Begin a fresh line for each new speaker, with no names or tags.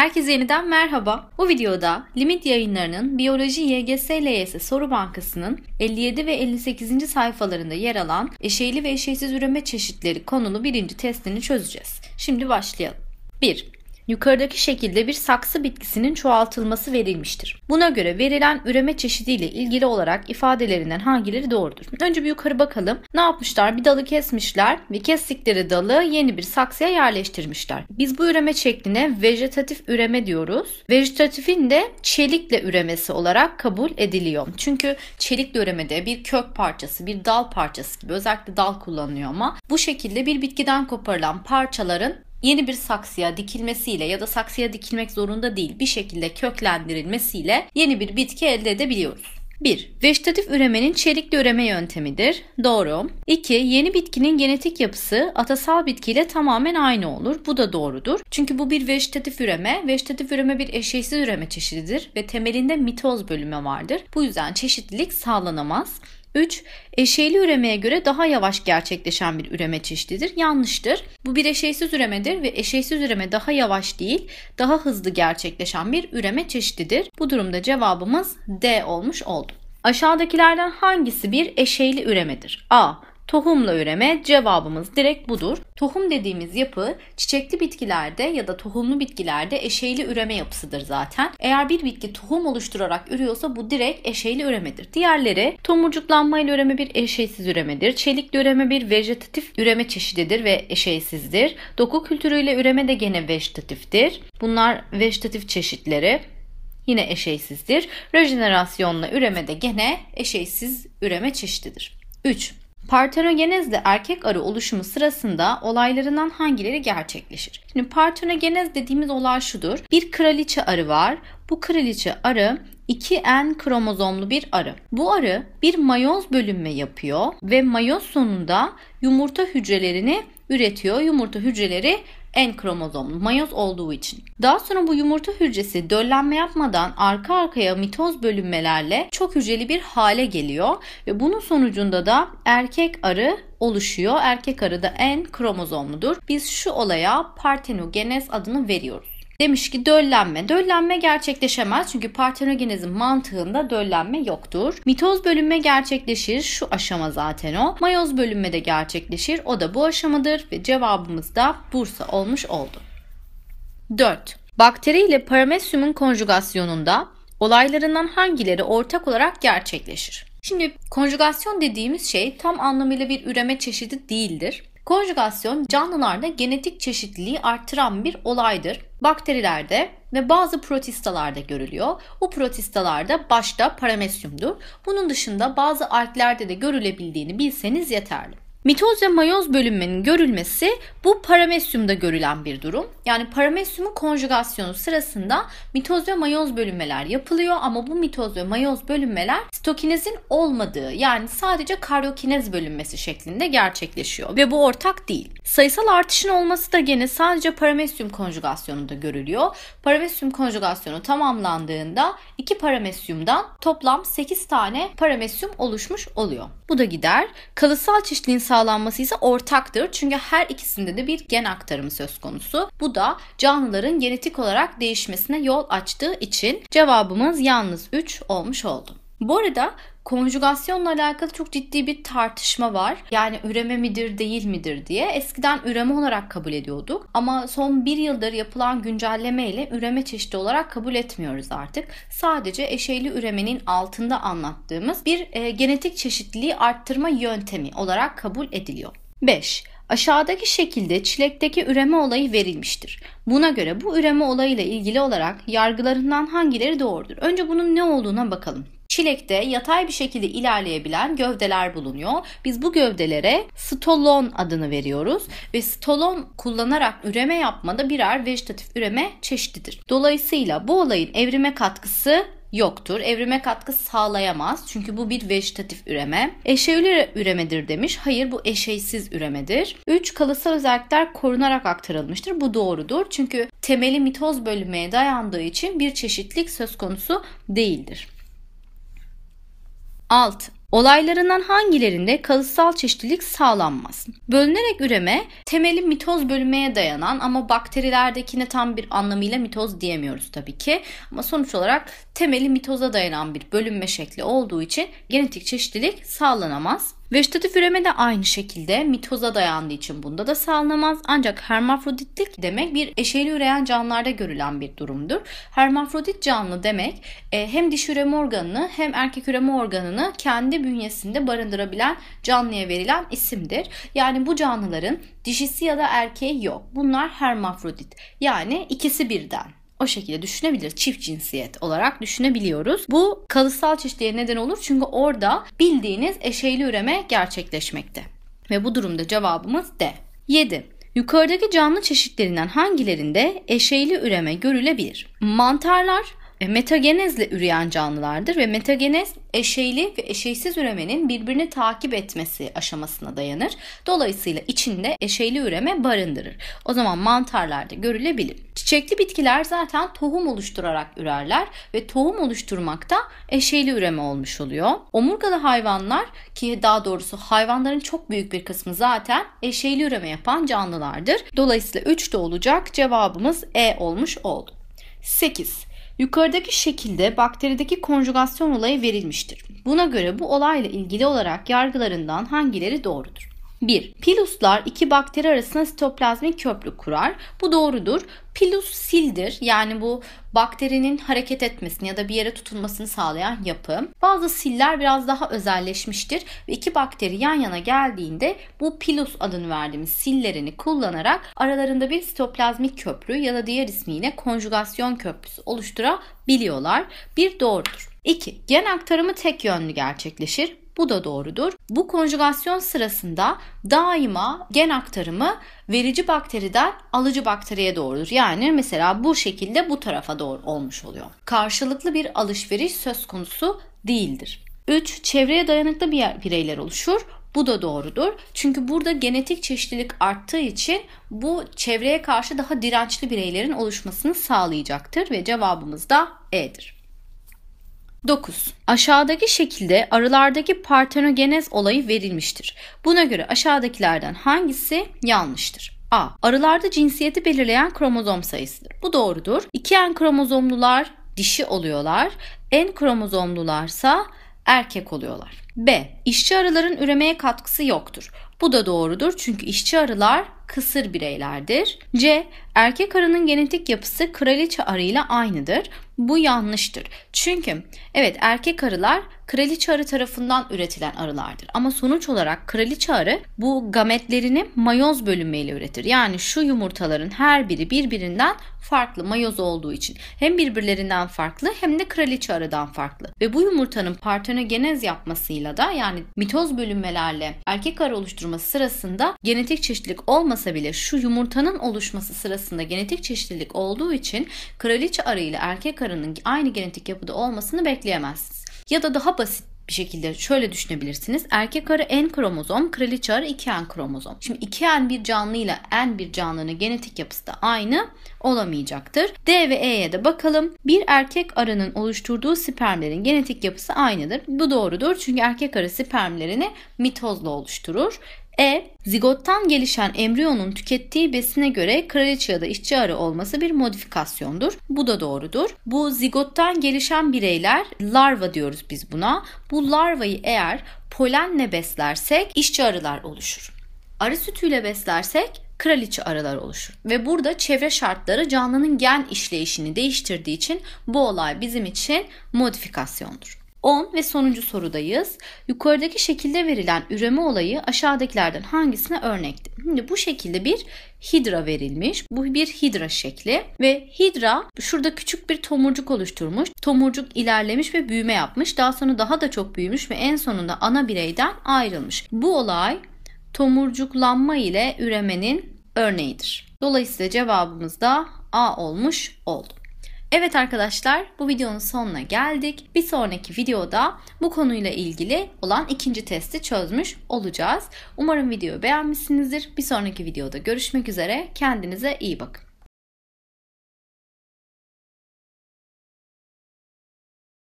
Herkese yeniden merhaba. Bu videoda Limit Yayınları'nın Biyoloji YGS-LYS Soru Bankası'nın 57 ve 58. sayfalarında yer alan eşeyli ve eşeysiz üreme çeşitleri konulu birinci testini çözeceğiz. Şimdi başlayalım. 1 yukarıdaki şekilde bir saksı bitkisinin çoğaltılması verilmiştir. Buna göre verilen üreme çeşidiyle ilgili olarak ifadelerinden hangileri doğrudur? Önce bir yukarı bakalım. Ne yapmışlar? Bir dalı kesmişler ve kestikleri dalı yeni bir saksıya yerleştirmişler. Biz bu üreme şekline vejetatif üreme diyoruz. Vejetatifin de çelikle üremesi olarak kabul ediliyor. Çünkü çelikle üremede bir kök parçası, bir dal parçası gibi özellikle dal kullanılıyor ama bu şekilde bir bitkiden koparılan parçaların yeni bir saksıya dikilmesiyle ya da saksıya dikilmek zorunda değil bir şekilde köklendirilmesiyle yeni bir bitki elde edebiliyoruz. 1. Vejetatif üremenin çelikli üreme yöntemidir. Doğru. 2. Yeni bitkinin genetik yapısı atasal bitkiyle tamamen aynı olur. Bu da doğrudur. Çünkü bu bir vejetatif üreme. Vejetatif üreme bir eşeğsiz üreme çeşididir ve temelinde mitoz bölümü vardır. Bu yüzden çeşitlilik sağlanamaz. 3. Eşeyli üremeye göre daha yavaş gerçekleşen bir üreme çeşididir. Yanlıştır. Bu bir eşeysiz üremedir ve eşeysiz üreme daha yavaş değil, daha hızlı gerçekleşen bir üreme çeşididir. Bu durumda cevabımız D olmuş oldu. Aşağıdakilerden hangisi bir eşeyli üremedir? A. Tohumla üreme cevabımız direkt budur. Tohum dediğimiz yapı çiçekli bitkilerde ya da tohumlu bitkilerde eşeyli üreme yapısıdır zaten. Eğer bir bitki tohum oluşturarak ürüyorsa bu direkt eşeyli üremedir. Diğerleri tomurcuklanmayla üreme bir eşeysiz üremedir. Çelikli üreme bir vejetatif üreme çeşididir ve eşeysizdir. Doku kültürüyle üreme de gene vejetatiftir. Bunlar vejetatif çeşitleri yine eşeysizdir. Rejenerasyonla üreme de gene eşeysiz üreme çeşididir. 3. Partenogenezle erkek arı oluşumu sırasında olaylarından hangileri gerçekleşir? Şimdi partenogenez dediğimiz olay şudur. Bir kraliçe arı var. Bu kraliçe arı 2N kromozomlu bir arı. Bu arı bir mayoz bölünme yapıyor ve mayoz sonunda yumurta hücrelerini üretiyor. Yumurta hücreleri en kromozomlu mayoz olduğu için. Daha sonra bu yumurta hücresi döllenme yapmadan arka arkaya mitoz bölünmelerle çok hücreli bir hale geliyor ve bunun sonucunda da erkek arı oluşuyor. Erkek arı da en kromozomludur. Biz şu olaya partenogenez adını veriyoruz. Demiş ki döllenme. Döllenme gerçekleşemez çünkü partenogenezin mantığında döllenme yoktur. Mitoz bölünme gerçekleşir. Şu aşama zaten o. Mayoz bölünme de gerçekleşir. O da bu aşamadır ve cevabımız da Bursa olmuş oldu. 4. Bakteri ile paramesyumun konjugasyonunda olaylarından hangileri ortak olarak gerçekleşir? Şimdi konjugasyon dediğimiz şey tam anlamıyla bir üreme çeşidi değildir. Konjugasyon canlılarda genetik çeşitliliği arttıran bir olaydır. Bakterilerde ve bazı protistalarda görülüyor. Bu protistalarda başta paramesyumdur. Bunun dışında bazı alglerde de görülebildiğini bilseniz yeterli. Mitoz ve mayoz bölünmenin görülmesi bu paramesyumda görülen bir durum. Yani paramesyumun konjugasyonu sırasında mitoz ve mayoz bölünmeler yapılıyor ama bu mitoz ve mayoz bölünmeler stokinezin olmadığı yani sadece karyokinez bölünmesi şeklinde gerçekleşiyor ve bu ortak değil. Sayısal artışın olması da gene sadece paramesyum konjugasyonunda görülüyor. Paramesyum konjugasyonu tamamlandığında iki paramesyumdan toplam 8 tane paramesyum oluşmuş oluyor. Bu da gider. Kalısal çeşitliğin sağlanması ise ortaktır. Çünkü her ikisinde de bir gen aktarımı söz konusu. Bu da canlıların genetik olarak değişmesine yol açtığı için cevabımız yalnız 3 olmuş oldu. Bu arada konjugasyonla alakalı çok ciddi bir tartışma var. Yani üreme midir değil midir diye. Eskiden üreme olarak kabul ediyorduk ama son bir yıldır yapılan güncelleme ile üreme çeşidi olarak kabul etmiyoruz artık. Sadece eşeyli üremenin altında anlattığımız bir e, genetik çeşitliliği arttırma yöntemi olarak kabul ediliyor. 5. Aşağıdaki şekilde çilekteki üreme olayı verilmiştir. Buna göre bu üreme olayıyla ilgili olarak yargılarından hangileri doğrudur? Önce bunun ne olduğuna bakalım. Çilekte yatay bir şekilde ilerleyebilen gövdeler bulunuyor. Biz bu gövdelere stolon adını veriyoruz ve stolon kullanarak üreme yapmada birer vejetatif üreme çeşididir. Dolayısıyla bu olayın evrime katkısı yoktur. Evrime katkı sağlayamaz. Çünkü bu bir vejetatif üreme. eşeyli üremedir demiş. Hayır bu eşeysiz üremedir. 3. Kalıtsal özellikler korunarak aktarılmıştır. Bu doğrudur. Çünkü temeli mitoz bölünmeye dayandığı için bir çeşitlik söz konusu değildir. 6. Olaylarından hangilerinde kalıtsal çeşitlilik sağlanmaz? Bölünerek üreme temeli mitoz bölünmeye dayanan ama bakterilerdekine tam bir anlamıyla mitoz diyemiyoruz tabii ki. Ama sonuç olarak temeli mitoza dayanan bir bölünme şekli olduğu için genetik çeşitlilik sağlanamaz. Vejetatif üreme de aynı şekilde mitoza dayandığı için bunda da sağlanamaz. Ancak hermafroditlik demek bir eşeli üreyen canlılarda görülen bir durumdur. Hermafrodit canlı demek e, hem dişi üreme organını hem erkek üreme organını kendi bünyesinde barındırabilen canlıya verilen isimdir. Yani bu canlıların dişisi ya da erkeği yok. Bunlar hermafrodit. Yani ikisi birden o şekilde düşünebilir, Çift cinsiyet olarak düşünebiliyoruz. Bu kalıtsal çiftliğe neden olur çünkü orada bildiğiniz eşeyli üreme gerçekleşmekte. Ve bu durumda cevabımız D. 7. Yukarıdaki canlı çeşitlerinden hangilerinde eşeyli üreme görülebilir? Mantarlar, e, metagenezle üreyen canlılardır ve metagenez eşeyli ve eşeysiz üremenin birbirini takip etmesi aşamasına dayanır. Dolayısıyla içinde eşeyli üreme barındırır. O zaman mantarlarda görülebilir. Çiçekli bitkiler zaten tohum oluşturarak ürerler ve tohum oluşturmakta eşeyli üreme olmuş oluyor. Omurgalı hayvanlar ki daha doğrusu hayvanların çok büyük bir kısmı zaten eşeyli üreme yapan canlılardır. Dolayısıyla 3 de olacak cevabımız E olmuş oldu. 8. Yukarıdaki şekilde bakterideki konjugasyon olayı verilmiştir. Buna göre bu olayla ilgili olarak yargılarından hangileri doğrudur? 1. Piluslar iki bakteri arasında sitoplazmik köprü kurar. Bu doğrudur. Pilus sildir yani bu bakterinin hareket etmesini ya da bir yere tutunmasını sağlayan yapı. Bazı siller biraz daha özelleşmiştir ve iki bakteri yan yana geldiğinde bu pilus adını verdiğimiz sillerini kullanarak aralarında bir sitoplazmik köprü ya da diğer ismiyle konjugasyon köprüsü oluşturabiliyorlar. Bir doğrudur. 2. Gen aktarımı tek yönlü gerçekleşir. Bu da doğrudur. Bu konjugasyon sırasında daima gen aktarımı verici bakteriden alıcı bakteriye doğrudur. Yani mesela bu şekilde bu tarafa doğru olmuş oluyor. Karşılıklı bir alışveriş söz konusu değildir. 3. Çevreye dayanıklı bireyler oluşur. Bu da doğrudur. Çünkü burada genetik çeşitlilik arttığı için bu çevreye karşı daha dirençli bireylerin oluşmasını sağlayacaktır ve cevabımız da E'dir. 9. Aşağıdaki şekilde arılardaki partenogenez olayı verilmiştir. Buna göre aşağıdakilerden hangisi yanlıştır? A. Arılarda cinsiyeti belirleyen kromozom sayısıdır. Bu doğrudur. 2N kromozomlular dişi oluyorlar. N kromozomlularsa erkek oluyorlar. B. İşçi arıların üremeye katkısı yoktur. Bu da doğrudur çünkü işçi arılar kısır bireylerdir. C. Erkek arının genetik yapısı kraliçe arıyla aynıdır. Bu yanlıştır. Çünkü evet erkek arılar kraliçe arı tarafından üretilen arılardır. Ama sonuç olarak kraliçe arı bu gametlerini mayoz bölünmeyle üretir. Yani şu yumurtaların her biri birbirinden farklı mayoz olduğu için. Hem birbirlerinden farklı hem de kraliçe arıdan farklı. Ve bu yumurtanın partenogenez yapmasıyla da yani mitoz bölünmelerle erkek arı oluşturması sırasında genetik çeşitlilik olmasa bile şu yumurtanın oluşması sırasında genetik çeşitlilik olduğu için kraliçe arı ile erkek arı çocuklarının aynı genetik yapıda olmasını bekleyemezsiniz. Ya da daha basit bir şekilde şöyle düşünebilirsiniz. Erkek arı en kromozom, kraliçe arı 2N kromozom. Şimdi 2N bir canlı ile N bir canlının genetik yapısı da aynı olamayacaktır. D ve E'ye de bakalım. Bir erkek arının oluşturduğu spermlerin genetik yapısı aynıdır. Bu doğrudur çünkü erkek arı spermlerini mitozla oluşturur. E. Zigottan gelişen embriyonun tükettiği besine göre kraliçe ya da işçi arı olması bir modifikasyondur. Bu da doğrudur. Bu zigottan gelişen bireyler larva diyoruz biz buna. Bu larvayı eğer polenle beslersek işçi arılar oluşur. Arı sütüyle beslersek kraliçe arılar oluşur. Ve burada çevre şartları canlının gen işleyişini değiştirdiği için bu olay bizim için modifikasyondur. 10 ve sonuncu sorudayız. Yukarıdaki şekilde verilen üreme olayı aşağıdakilerden hangisine örnekti? Şimdi bu şekilde bir hidra verilmiş. Bu bir hidra şekli ve hidra şurada küçük bir tomurcuk oluşturmuş. Tomurcuk ilerlemiş ve büyüme yapmış. Daha sonra daha da çok büyümüş ve en sonunda ana bireyden ayrılmış. Bu olay tomurcuklanma ile üremenin örneğidir. Dolayısıyla cevabımız da A olmuş oldu. Evet arkadaşlar bu videonun sonuna geldik. Bir sonraki videoda bu konuyla ilgili olan ikinci testi çözmüş olacağız. Umarım videoyu beğenmişsinizdir. Bir sonraki videoda görüşmek üzere. Kendinize iyi bakın.